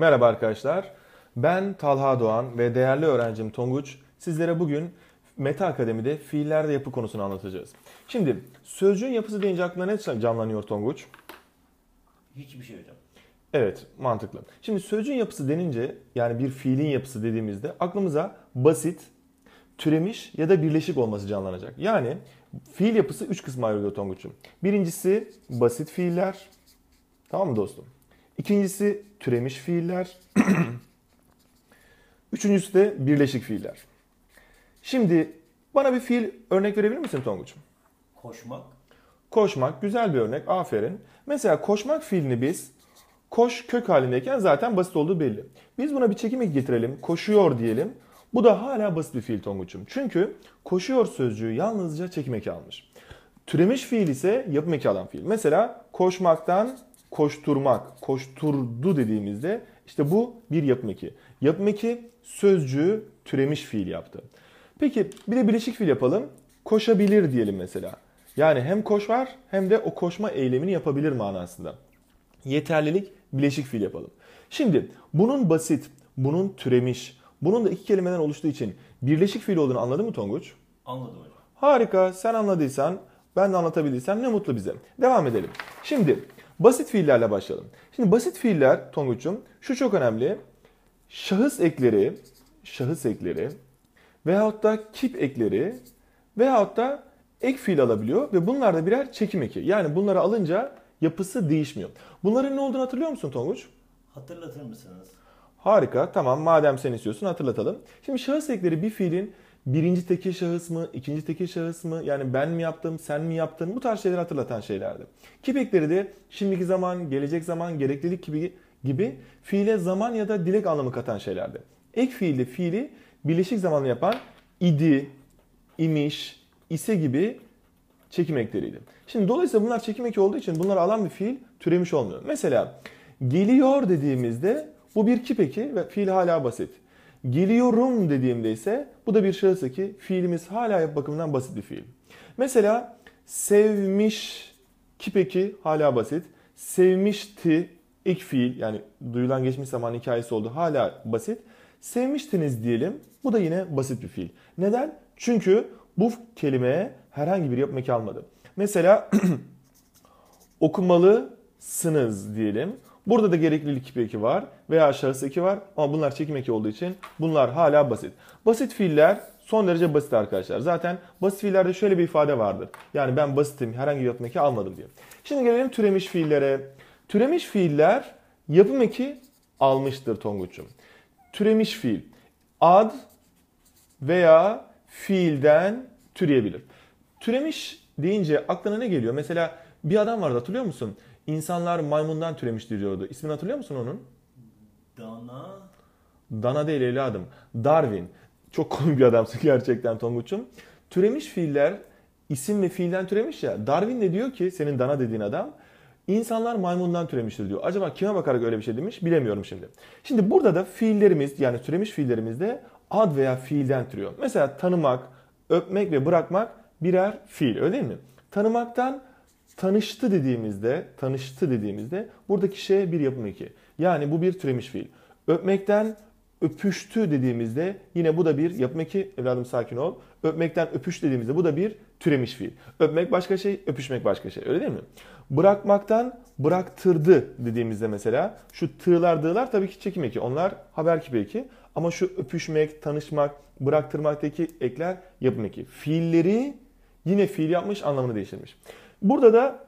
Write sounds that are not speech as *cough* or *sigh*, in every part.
Merhaba arkadaşlar. Ben Talha Doğan ve değerli öğrencim Tonguç sizlere bugün Meta Akademi'de fiillerde yapı konusunu anlatacağız. Şimdi sözcüğün yapısı deyince aklına ne canlanıyor Tonguç? Hiçbir şey hocam. Evet mantıklı. Şimdi sözcüğün yapısı denince yani bir fiilin yapısı dediğimizde aklımıza basit, türemiş ya da birleşik olması canlanacak. Yani fiil yapısı 3 kısma ayrılıyor Tonguç'um. Birincisi basit fiiller. Tamam mı dostum? İkincisi türemiş fiiller. *clears throat* Üçüncüsü de birleşik fiiller. Şimdi bana bir fiil örnek verebilir misin Tonguç'um? Koşmak. Koşmak güzel bir örnek. Aferin. Mesela koşmak fiilini biz koş kök halindeyken zaten basit olduğu belli. Biz buna bir çekim getirelim. Koşuyor diyelim. Bu da hala basit bir fiil Tonguç'um. Çünkü koşuyor sözcüğü yalnızca çekim eki almış. Türemiş fiil ise yapım eki alan fiil. Mesela koşmaktan koşturmak, koşturdu dediğimizde işte bu bir yapım eki. Yapım eki sözcüğü türemiş fiil yaptı. Peki bir de bileşik fiil yapalım. Koşabilir diyelim mesela. Yani hem koş var hem de o koşma eylemini yapabilir manasında. Yeterlilik bileşik fiil yapalım. Şimdi bunun basit, bunun türemiş, bunun da iki kelimeden oluştuğu için birleşik fiil olduğunu anladın mı Tonguç? Anladım hocam. Harika sen anladıysan ben de anlatabilirsem ne mutlu bize. Devam edelim. Şimdi basit fiillerle başlayalım. Şimdi basit fiiller Tonguç'um şu çok önemli. Şahıs ekleri, şahıs ekleri veyahut da kip ekleri veyahut da ek fiil alabiliyor ve bunlar da birer çekim eki. Yani bunları alınca yapısı değişmiyor. Bunların ne olduğunu hatırlıyor musun Tonguç? Hatırlatır mısınız? Harika. Tamam. Madem sen istiyorsun hatırlatalım. Şimdi şahıs ekleri bir fiilin birinci tekil şahıs mı, ikinci tekil şahıs mı, yani ben mi yaptım, sen mi yaptın bu tarz şeyleri hatırlatan şeylerdi. Kipekleri de şimdiki zaman, gelecek zaman, gereklilik gibi, gibi fiile zaman ya da dilek anlamı katan şeylerdi. Ek fiilde fiili birleşik zamanlı yapan idi, imiş, ise gibi çekim ekleriydi. Şimdi dolayısıyla bunlar çekimek olduğu için bunları alan bir fiil türemiş olmuyor. Mesela geliyor dediğimizde bu bir kipeki ve fiil hala basit. Geliyorum dediğimde ise bu da bir şahıs ki fiilimiz hala yap bakımından basit bir fiil. Mesela sevmiş ki peki hala basit. Sevmişti ilk fiil yani duyulan geçmiş zaman hikayesi oldu hala basit. Sevmiştiniz diyelim. Bu da yine basit bir fiil. Neden? Çünkü bu kelimeye herhangi bir yapım eki almadı. Mesela *clears throat* okumalısınız diyelim. Burada da gereklilik peki var veya aşağısı eki var ama bunlar çekim eki olduğu için bunlar hala basit. Basit fiiller son derece basit arkadaşlar. Zaten basit fiillerde şöyle bir ifade vardır. Yani ben basitim herhangi bir yapım eki almadım diye. Şimdi gelelim türemiş fiillere. Türemiş fiiller yapım eki almıştır Tonguç'um. Türemiş fiil ad veya fiilden türeyebilir. Türemiş deyince aklına ne geliyor? Mesela bir adam vardı hatırlıyor musun? İnsanlar maymundan türemiştir diyordu. İsmini hatırlıyor musun onun? Dana. Dana değil evladım. Darwin. Çok komik bir adamsın *laughs* gerçekten Tonguç'um. Türemiş fiiller isim ve fiilden türemiş ya. Darwin de diyor ki senin dana dediğin adam İnsanlar maymundan türemiştir diyor. Acaba kime bakarak öyle bir şey demiş bilemiyorum şimdi. Şimdi burada da fiillerimiz yani türemiş fiillerimizde ad veya fiilden türüyor. Mesela tanımak, öpmek ve bırakmak birer fiil öyle değil mi? Tanımaktan tanıştı dediğimizde, tanıştı dediğimizde buradaki şey bir yapım iki. Yani bu bir türemiş fiil. Öpmekten öpüştü dediğimizde yine bu da bir yapım iki. Evladım sakin ol. Öpmekten öpüş dediğimizde bu da bir türemiş fiil. Öpmek başka şey, öpüşmek başka şey. Öyle değil mi? Bırakmaktan bıraktırdı dediğimizde mesela şu tığlar dığlar tabii ki çekim eki. Onlar haber kipi eki. Ama şu öpüşmek, tanışmak, bıraktırmaktaki ekler yapım eki. Fiilleri yine fiil yapmış anlamını değiştirmiş. Burada da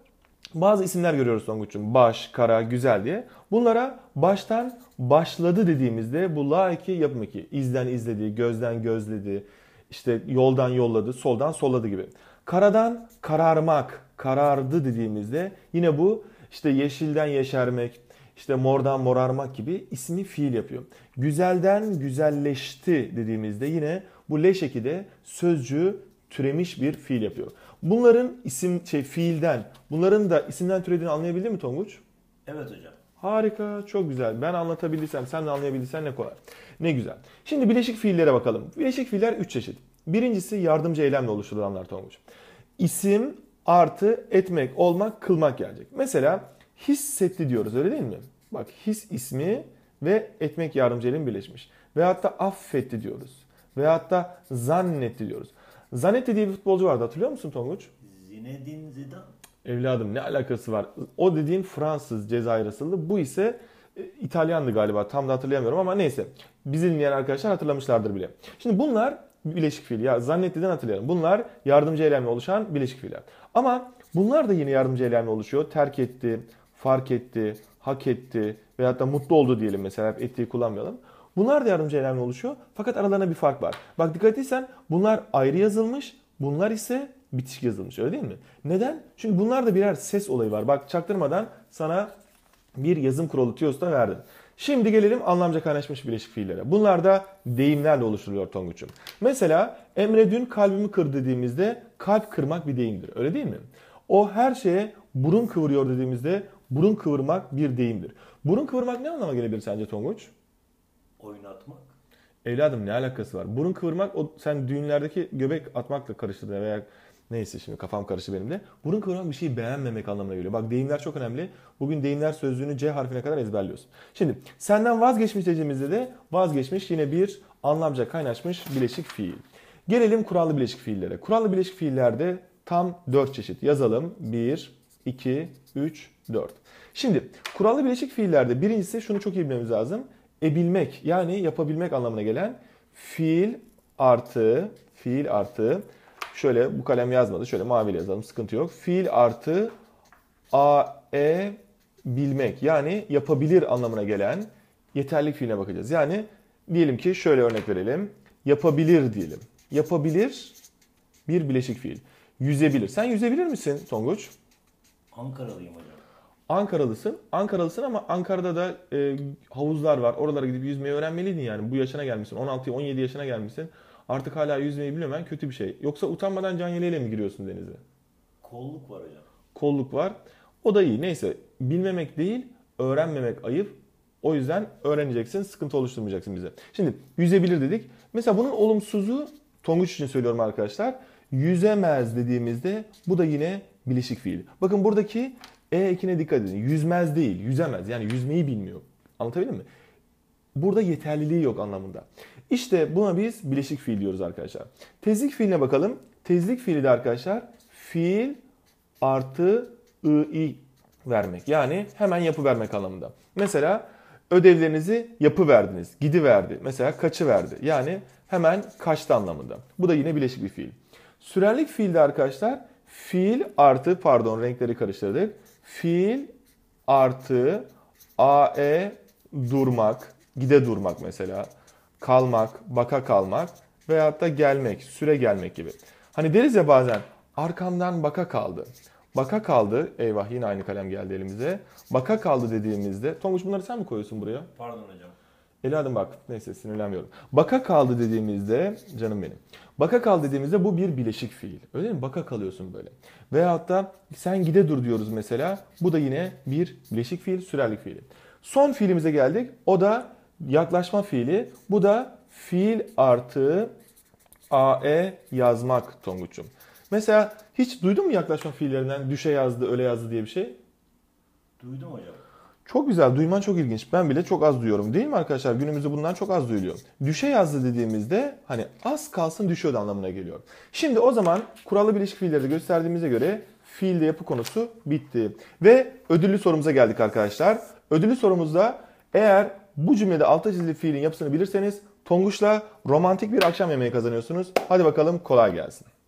bazı isimler görüyoruz Songuç'un. Baş, kara, güzel diye. Bunlara baştan başladı dediğimizde bu laiki yapım iki. İzden izledi, gözden gözledi, işte yoldan yolladı, soldan solladı gibi. Karadan kararmak, karardı dediğimizde yine bu işte yeşilden yeşermek, işte mordan morarmak gibi ismi fiil yapıyor. Güzelden güzelleşti dediğimizde yine bu leş eki de sözcüğü türemiş bir fiil yapıyor. Bunların isim şey fiilden, bunların da isimden türediğini anlayabildin mi Tonguç? Evet hocam. Harika, çok güzel. Ben anlatabilirsem, sen de anlayabilirsen ne kolay. Ne güzel. Şimdi bileşik fiillere bakalım. Bileşik fiiller 3 çeşit. Birincisi yardımcı eylemle oluşturulanlar Tonguç. İsim artı etmek, olmak, kılmak gelecek. Mesela hissetti diyoruz öyle değil mi? Bak his ismi ve etmek yardımcı elim birleşmiş. Ve hatta affetti diyoruz. Ve hatta zannetti diyoruz. Zanetti diye bir futbolcu vardı hatırlıyor musun Tonguç? Zinedine Zidane. Evladım ne alakası var? O dediğin Fransız Cezayir asıllı. Bu ise e, İtalyandı galiba tam da hatırlayamıyorum ama neyse. Bizi dinleyen arkadaşlar hatırlamışlardır bile. Şimdi bunlar bileşik fiil. Ya zannettiden hatırlayalım. Bunlar yardımcı eylemle oluşan bileşik fiiller. Ama bunlar da yine yardımcı eylemle oluşuyor. Terk etti, fark etti, hak etti veyahut da mutlu oldu diyelim mesela. ettiği kullanmayalım. Bunlar da yardımcı eylemle oluşuyor. Fakat aralarında bir fark var. Bak dikkat etsen bunlar ayrı yazılmış. Bunlar ise bitişik yazılmış öyle değil mi? Neden? Çünkü bunlarda birer ses olayı var. Bak çaktırmadan sana bir yazım kuralı TIOS e da verdim. Şimdi gelelim anlamca kaynaşmış birleşik fiillere. Bunlar da deyimlerle oluşturuluyor Tonguç'um. Mesela Emre dün kalbimi kır dediğimizde kalp kırmak bir deyimdir. Öyle değil mi? O her şeye burun kıvırıyor dediğimizde burun kıvırmak bir deyimdir. Burun kıvırmak ne anlama gelebilir sence Tonguç? Oynatmak. Evladım ne alakası var? Burun kıvırmak o sen düğünlerdeki göbek atmakla karıştırdın veya neyse şimdi kafam karıştı benim de. Burun kıvırmak bir şeyi beğenmemek anlamına geliyor. Bak deyimler çok önemli. Bugün deyimler sözlüğünü C harfine kadar ezberliyorsun. Şimdi senden vazgeçmiş dediğimizde de vazgeçmiş yine bir anlamca kaynaşmış bileşik fiil. Gelelim kurallı bileşik fiillere. Kurallı bileşik fiillerde tam 4 çeşit yazalım. 1, 2, 3, 4. Şimdi kurallı bileşik fiillerde birincisi şunu çok iyi bilmemiz lazım ebilmek yani yapabilmek anlamına gelen fiil artı fiil artı şöyle bu kalem yazmadı şöyle maviyle yazalım sıkıntı yok. Fiil artı a e bilmek yani yapabilir anlamına gelen yeterlik fiiline bakacağız. Yani diyelim ki şöyle örnek verelim. Yapabilir diyelim. Yapabilir bir bileşik fiil. Yüzebilir. Sen yüzebilir misin Tonguç? Ankaralıyım hocam. Ankaralısın. Ankaralısın ama Ankara'da da e, havuzlar var. Oralara gidip yüzmeyi öğrenmeliydin yani. Bu yaşına gelmişsin. 16-17 yaşına gelmişsin. Artık hala yüzmeyi bilmemen kötü bir şey. Yoksa utanmadan can yeleğiyle mi giriyorsun denize? Kolluk var hocam. Kolluk var. O da iyi. Neyse bilmemek değil öğrenmemek ayıp. O yüzden öğreneceksin, sıkıntı oluşturmayacaksın bize. Şimdi yüzebilir dedik. Mesela bunun olumsuzu Tonguç için söylüyorum arkadaşlar. Yüzemez dediğimizde bu da yine bilişik fiil. Bakın buradaki e ekine dikkat edin. Yüzmez değil, yüzemez. Yani yüzmeyi bilmiyor. Anlatabildim mi? Burada yeterliliği yok anlamında. İşte buna biz bileşik fiil diyoruz arkadaşlar. Tezlik fiiline bakalım. Tezlik fiili de arkadaşlar fiil artı i vermek. Yani hemen yapı vermek anlamında. Mesela ödevlerinizi yapı verdiniz, gidi verdi. Mesela kaçı verdi. Yani hemen kaçtı anlamında. Bu da yine bileşik bir fiil. Sürerlik fiilde arkadaşlar fiil artı pardon renkleri karıştırdık. Fiil artı AE durmak, gide durmak mesela. Kalmak, baka kalmak veyahut da gelmek, süre gelmek gibi. Hani deriz ya bazen arkamdan baka kaldı. Baka kaldı. Eyvah yine aynı kalem geldi elimize. Baka kaldı dediğimizde. Tonguç bunları sen mi koyuyorsun buraya? Pardon hocam. Evladım bak neyse sinirlenmiyorum. Baka kaldı dediğimizde canım benim. Baka kal dediğimizde bu bir bileşik fiil. Öyle mi? Baka kalıyorsun böyle. Veyahut da sen gide dur diyoruz mesela. Bu da yine bir bileşik fiil, sürerlik fiili. Son fiilimize geldik. O da yaklaşma fiili. Bu da fiil artı AE yazmak Tonguç'um. Mesela hiç duydun mu yaklaşma fiillerinden düşe yazdı, öyle yazdı diye bir şey? Duydum hocam. Çok güzel, duyman çok ilginç. Ben bile çok az duyuyorum değil mi arkadaşlar? Günümüzde bunlar çok az duyuluyor. Düşe yazdı dediğimizde hani az kalsın düşüyordu anlamına geliyor. Şimdi o zaman kurallı birleşik fiilleri gösterdiğimize göre fiilde yapı konusu bitti. Ve ödüllü sorumuza geldik arkadaşlar. Ödüllü sorumuzda eğer bu cümlede alta çizili fiilin yapısını bilirseniz Tonguç'la romantik bir akşam yemeği kazanıyorsunuz. Hadi bakalım kolay gelsin.